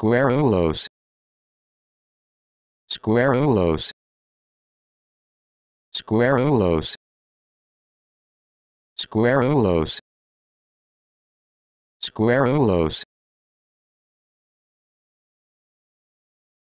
Squarulos. Squarulos. Squarulos. Squarulos. Squarulos.